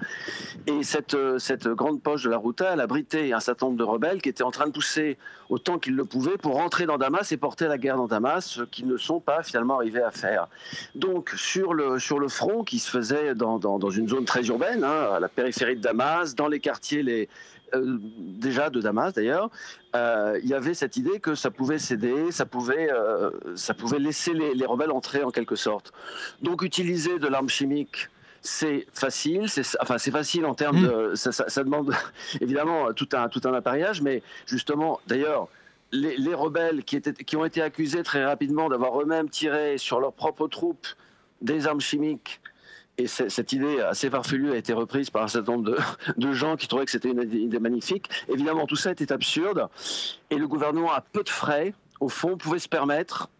Et cette, cette grande poche de la Routa, elle abritait un certain nombre de rebelles qui étaient en train de pousser autant qu'ils le pouvaient pour rentrer dans Damas et porter la guerre dans Damas, ce qu'ils ne sont pas finalement arrivés à faire. Donc sur le, sur le front qui se faisait dans, dans, une zone très urbaine, hein, à la périphérie de Damas, dans les quartiers les, euh, déjà de Damas d'ailleurs, euh, il y avait cette idée que ça pouvait céder, ça pouvait, euh, ça pouvait laisser les, rebelles entrer en quelque sorte. Donc utiliser de l'arme chimique c'est facile, c'est enfin c'est facile en termes mmh. de ça, demande *laughs* évidemment tout un tout un appareillage, mais justement d'ailleurs les, rebelles qui, ont été accusés très rapidement d'avoir eux-mêmes tiré sur leurs propres troupes des armes chimiques et cette idée assez farfelue a été reprise par un certain nombre de, *laughs* de gens qui trouvaient que c'était une idée magnifique. Évidemment, tout ça était absurde, et le gouvernement, à peu de frais, au fond, pouvait se permettre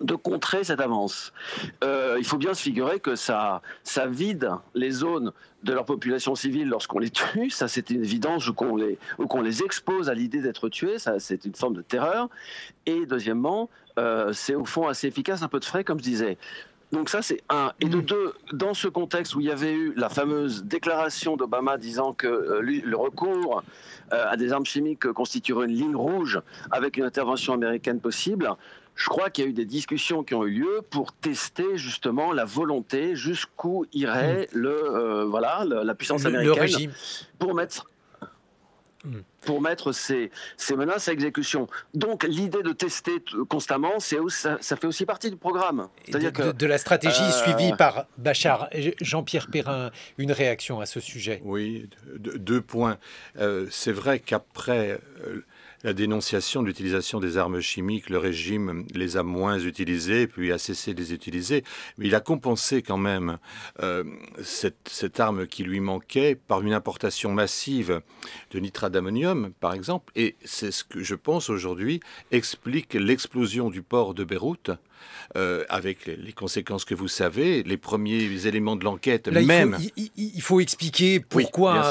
de contrer cette avance. Euh, il faut bien se figurer que ça, ça vide les zones de leur population civile lorsqu'on les tue, ça c'est une évidence, ou qu'on les, qu'on les expose à l'idée d'être tués, ça c'est une forme de terreur. Et deuxièmement, euh, c'est au fond assez efficace, un peu de frais comme je disais. Donc ça, c'est un. Et de mm. deux, dans ce contexte où il y avait eu la fameuse déclaration d'Obama disant que euh, le recours à des armes chimiques constituerait une ligne rouge avec une intervention américaine possible, je crois qu'il y a eu des discussions qui ont eu lieu pour tester justement la volonté jusqu'où irait hmm. le euh, voilà la puissance américaine régime. pour mettre hmm. pour mettre ces, ces, menaces à exécution. Donc l'idée de tester constamment, c'est ça, ça, fait aussi partie du programme. C'est-à-dire de, de, la stratégie euh, suivie par Bachar. Jean-Pierre Perrin, une réaction à ce sujet. Oui, deux points. Euh, c'est vrai qu'après la dénonciation de l'utilisation des armes chimiques, le régime les a moins utilisées, puis a cessé de les utiliser. Mais il a compensé quand même euh, cette, cette, arme qui lui manquait par une importation massive de nitrate d'ammonium, par exemple. Et c'est ce que je pense aujourd'hui explique l'explosion du port de Beyrouth euh, avec les conséquences que vous savez, les premiers éléments de l'enquête même. il, faut expliquer pourquoi,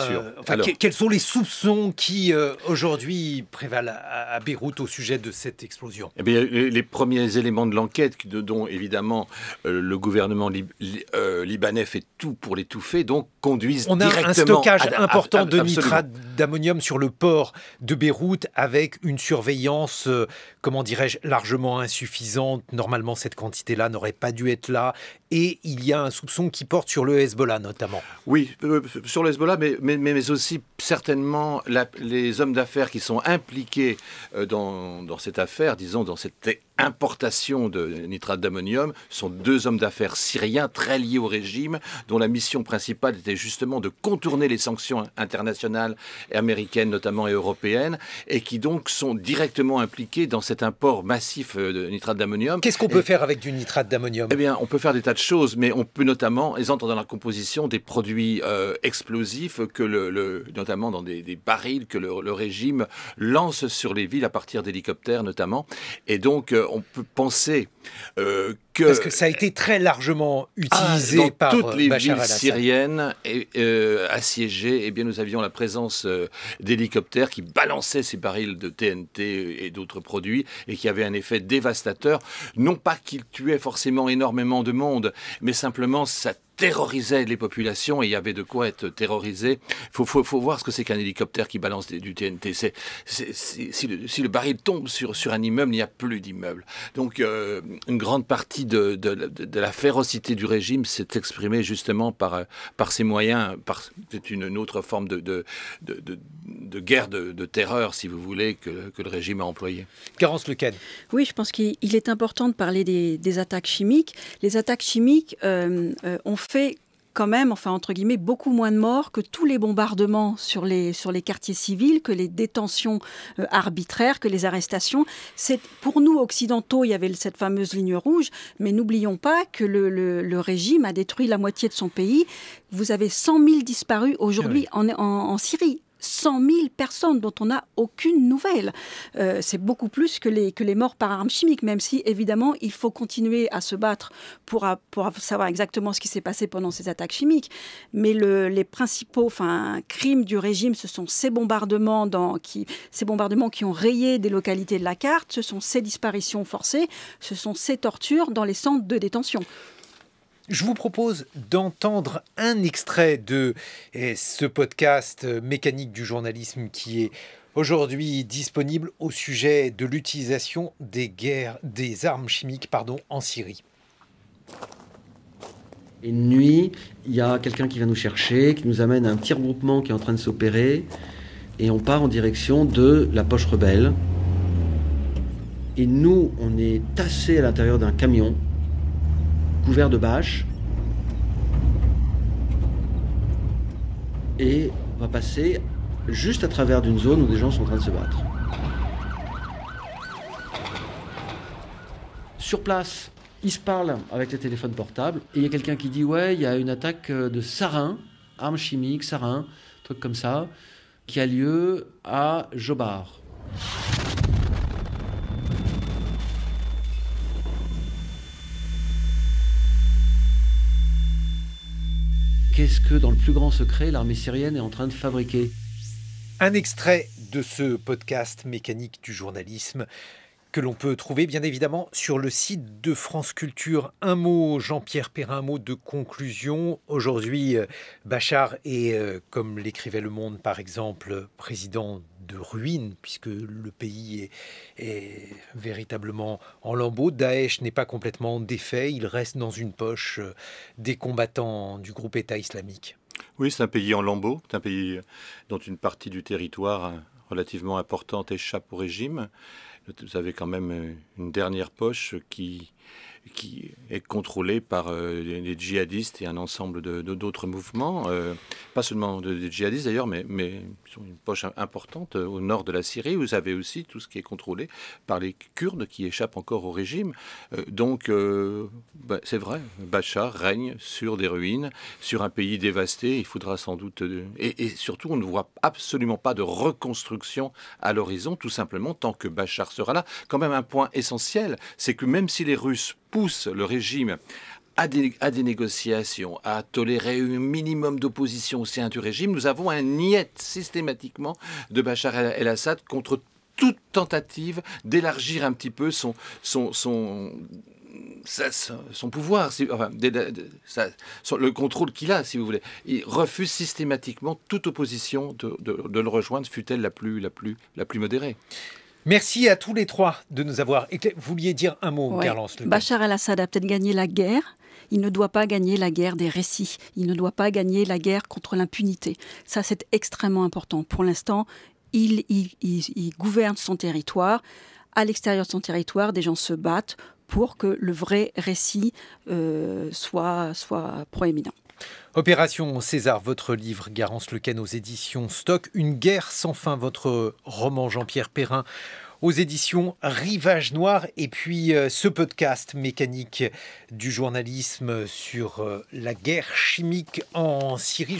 euh, quels sont les soupçons qui euh, aujourd'hui prévalent à, Beyrouth au sujet de cette explosion. Eh les, premiers éléments de l'enquête, dont évidemment le gouvernement libanais fait tout pour l'étouffer, donc on a un stockage important de nitrate d'ammonium sur le port de Beyrouth avec une surveillance, euh, comment dirais-je, largement insuffisante. Normalement, cette quantité-là n'aurait pas dû être là. Et il y a un soupçon qui porte sur le Hezbollah notamment. Oui, euh, sur le Hezbollah, mais, mais, mais aussi certainement les hommes d'affaires qui sont impliqués euh, dans, dans cette affaire, disons, dans cette importation de nitrate d'ammonium sont deux hommes d'affaires syriens très liés au régime, dont la mission principale était justement de contourner les sanctions internationales américaines notamment et européennes, et qui donc sont directement impliqués dans cet import massif euh, de nitrate d'ammonium. Qu'est-ce qu'on peut faire avec du nitrate d'ammonium Eh bien, on peut faire des tas de choses, mais on peut notamment, ils entrent dans la composition des produits euh, explosifs que le, notamment dans des, barils que le, régime lance sur les villes à partir d'hélicoptères notamment, et donc euh, on peut penser euh, parce que ça a été très largement utilisé ah, par toutes les euh, villes syriennes et, euh, assiégées. Eh bien, nous avions la présence euh, d'hélicoptères qui balançaient ces barils de TNT et d'autres produits et qui avaient un effet dévastateur. Non pas qu'ils tuaient forcément énormément de monde, mais simplement ça terrorisait les populations et il y avait de quoi être terrorisé. Il faut, voir ce que c'est qu'un hélicoptère qui balance du TNT. cest si, le, baril tombe sur, sur un immeuble, il n'y a plus d'immeuble. Donc une grande partie de, la férocité du régime s'est exprimée justement par, par ses moyens. C'est une, autre forme de, de, guerre de, terreur, si vous voulez, que, le régime a employé. Carence Lequel Oui, je pense qu'il est important de parler des, attaques chimiques. Les attaques chimiques euh, euh, ont fait quand même, enfin entre guillemets, beaucoup moins de morts que tous les bombardements sur les, sur les quartiers civils, que les détentions euh, arbitraires, que les arrestations. C'est Pour nous, occidentaux, il y avait cette fameuse ligne rouge, mais n'oublions pas que le, régime a détruit la moitié de son pays. Vous avez 100 000 disparus aujourd'hui ah en, en Syrie. 100 000 personnes dont on n'a aucune nouvelle. Euh, c'est beaucoup plus que les, que les morts par armes chimiques. même si évidemment il faut continuer à se battre pour, savoir exactement ce qui s'est passé pendant ces attaques chimiques. Mais les principaux crimes du régime, ce sont ces bombardements, qui, ces bombardements qui ont rayé des localités de la carte, ce sont ces disparitions forcées, ce sont ces tortures dans les centres de détention. Je vous propose d'entendre un extrait de eh, ce podcast euh, Mécanique du journalisme qui est aujourd'hui disponible au sujet de l'utilisation des guerres des armes chimiques pardon, en Syrie. Une nuit, il y a quelqu'un qui vient nous chercher, qui nous amène à un petit regroupement qui est en train de s'opérer, et on part en direction de la poche rebelle. Et nous, on est tassés à l'intérieur d'un camion couvert de bâches. Et on va passer juste à travers d'une zone où des gens sont en train de se battre. Sur place, ils se parlent avec les téléphones portables et il y a quelqu'un qui dit ouais, il y a une attaque euh, de sarin, arme chimique, sarin, truc comme ça, qui a lieu à Jobar. qu'est-ce que, dans le plus grand secret, l'armée syrienne est en train de fabriquer. Un extrait de ce podcast Mécanique du journalisme que l'on peut trouver bien évidemment sur le site de France Culture. Un mot, Jean-Pierre Perrin, un mot de conclusion. Aujourd'hui, euh, Bachar est, euh, comme l'écrivait Le Monde par exemple, président de ruine, puisque le pays est, véritablement en lambeaux. Daesh n'est pas complètement défait, il reste dans une poche euh, des combattants du groupe État islamique. Oui, c'est un pays en lambeaux, c'est un pays dont une partie du territoire euh, relativement importante échappe au régime. Vous avez quand même euh, une dernière poche qui qui est contrôlé par euh, les djihadistes et un ensemble d'autres de, d'autres mouvements, euh, pas seulement des de djihadistes d'ailleurs, mais, mais sont une poche importante euh, au nord de la Syrie. Vous avez aussi tout ce qui est contrôlé par les Kurdes qui échappent encore au régime. donc, bah, c'est vrai, Bachar règne sur des ruines, sur un pays dévasté. Il faudra sans doute... et surtout, on ne voit absolument pas de reconstruction à l'horizon, tout simplement tant que Bachar sera là. Quand même un point essentiel, c'est que même si les Russes pousse le régime à des, à des, négociations, à tolérer un minimum d'opposition au sein du régime, nous avons un niet systématiquement de Bachar el-Assad contre toute tentative d'élargir un petit peu son, son, pouvoir, le contrôle qu'il a, si vous voulez. Il refuse systématiquement toute opposition de, le rejoindre, fut-elle plus, la, la plus modérée. Merci à tous les trois de nous avoir éclairés. Vous vouliez dire un mot, Bachar el-Assad a peut-être gagné la guerre. Il ne doit pas gagner la guerre des récits. Il ne doit pas gagner la guerre contre l'impunité. Ça, c'est extrêmement important. Pour l'instant, il, gouverne son territoire. À l'extérieur de son territoire, des gens se battent pour que le vrai récit euh, soit proéminent. Opération César, votre livre Garance Lequen aux éditions Stock, Une guerre sans fin, votre roman Jean-Pierre Perrin aux éditions Rivage Noir et puis euh, ce podcast mécanique du journalisme sur euh, la guerre chimique en Syrie.